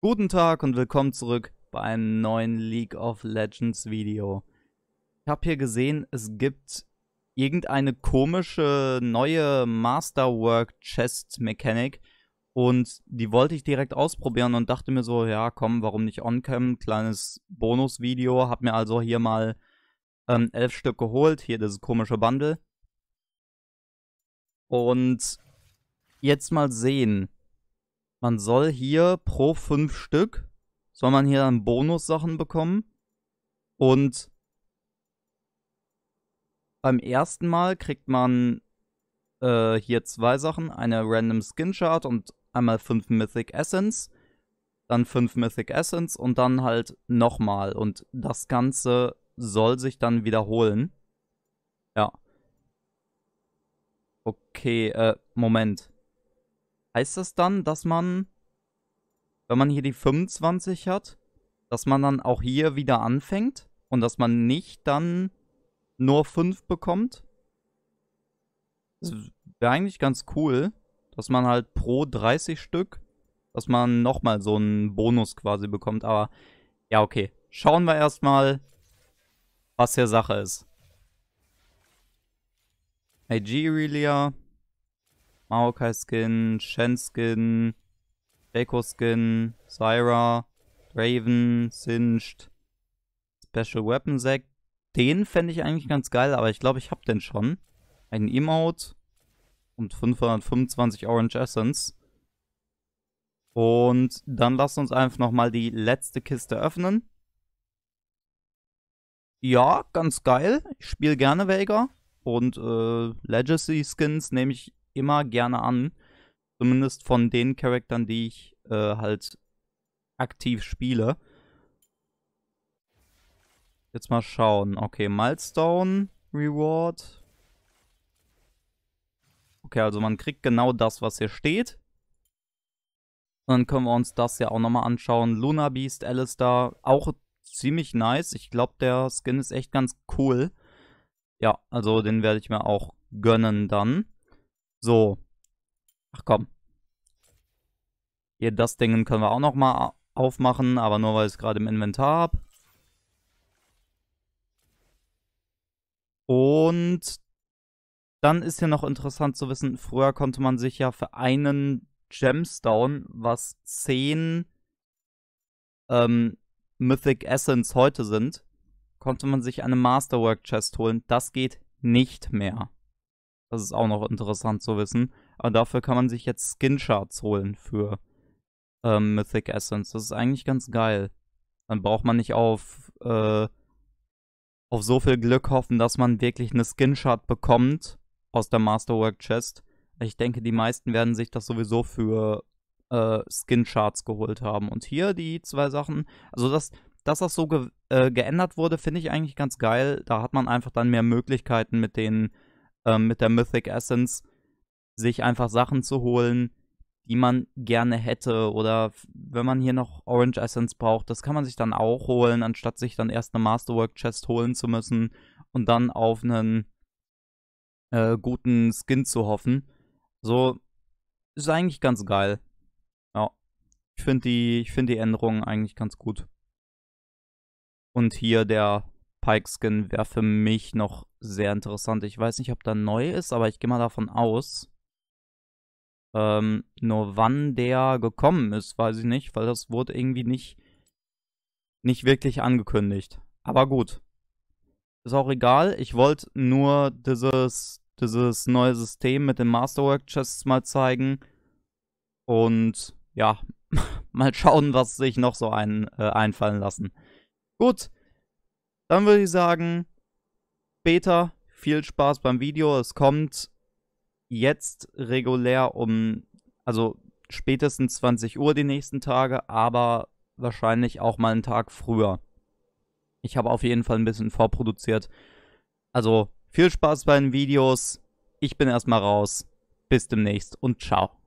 Guten Tag und willkommen zurück bei einem neuen League of Legends Video. Ich habe hier gesehen, es gibt irgendeine komische neue Masterwork Chest Mechanik und die wollte ich direkt ausprobieren und dachte mir so, ja komm, warum nicht Oncam, kleines Bonusvideo, habe mir also hier mal ähm, elf Stück geholt, hier dieses komische Bundle. Und jetzt mal sehen, man soll hier pro fünf Stück, soll man hier dann Bonussachen bekommen. Und beim ersten Mal kriegt man äh, hier zwei Sachen, eine Random Skin Chart und einmal fünf Mythic Essence, dann fünf Mythic Essence und dann halt nochmal. Und das Ganze soll sich dann wiederholen. Ja. Okay, äh, Moment. Heißt das dann, dass man, wenn man hier die 25 hat, dass man dann auch hier wieder anfängt und dass man nicht dann nur 5 bekommt? Das wäre eigentlich ganz cool, dass man halt pro 30 Stück, dass man nochmal so einen Bonus quasi bekommt. Aber ja, okay. Schauen wir erstmal, was hier Sache ist. Hey, G-Relia. Maokai Skin, Shen Skin, Draco Skin, Syra, Raven, Singed, Special Weapon Sack. Den fände ich eigentlich ganz geil, aber ich glaube, ich habe den schon. Ein Emote und 525 Orange Essence. Und dann lasst uns einfach nochmal die letzte Kiste öffnen. Ja, ganz geil. Ich spiele gerne Vega. Und äh, Legacy Skins nehme ich immer gerne an. Zumindest von den Charaktern, die ich äh, halt aktiv spiele. Jetzt mal schauen. Okay, Milestone Reward. Okay, also man kriegt genau das, was hier steht. Dann können wir uns das ja auch nochmal anschauen. Luna Beast, Alistair, auch ziemlich nice. Ich glaube, der Skin ist echt ganz cool. Ja, also den werde ich mir auch gönnen dann. So. Ach komm. Hier, das Ding können wir auch nochmal aufmachen, aber nur weil ich es gerade im Inventar habe. Und dann ist hier noch interessant zu wissen, früher konnte man sich ja für einen Gemstone, was 10 ähm, Mythic Essence heute sind, konnte man sich eine Masterwork Chest holen. Das geht nicht mehr. Das ist auch noch interessant zu wissen. Aber dafür kann man sich jetzt Skin-Charts holen für ähm, Mythic Essence. Das ist eigentlich ganz geil. Dann braucht man nicht auf, äh, auf so viel Glück hoffen, dass man wirklich eine Skin-Chart bekommt aus der Masterwork Chest. Ich denke, die meisten werden sich das sowieso für äh, Skin-Charts geholt haben. Und hier die zwei Sachen. Also, das, dass das so ge äh, geändert wurde, finde ich eigentlich ganz geil. Da hat man einfach dann mehr Möglichkeiten mit den ähm, mit der Mythic Essence, sich einfach Sachen zu holen, die man gerne hätte. Oder wenn man hier noch Orange Essence braucht, das kann man sich dann auch holen, anstatt sich dann erst eine Masterwork Chest holen zu müssen und dann auf einen äh, guten Skin zu hoffen. So ist eigentlich ganz geil. Ja. Ich finde die, find die Änderungen eigentlich ganz gut. Und hier der Pike-Skin wäre für mich noch sehr interessant. Ich weiß nicht, ob da neu ist, aber ich gehe mal davon aus. Ähm, nur wann der gekommen ist, weiß ich nicht, weil das wurde irgendwie nicht, nicht wirklich angekündigt. Aber gut. Ist auch egal. Ich wollte nur dieses, dieses neue System mit den Masterwork-Chests mal zeigen. Und ja, mal schauen, was sich noch so ein, äh, einfallen lassen. Gut, dann würde ich sagen, Beta, viel Spaß beim Video. Es kommt jetzt regulär um, also spätestens 20 Uhr die nächsten Tage, aber wahrscheinlich auch mal einen Tag früher. Ich habe auf jeden Fall ein bisschen vorproduziert. Also viel Spaß bei den Videos. Ich bin erstmal raus. Bis demnächst und ciao.